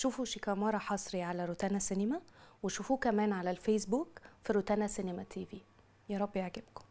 شوفوا شيكامارا حصري على روتانا سينما وشوفوه كمان على الفيسبوك في روتانا سينما تي في يا رب يعجبكم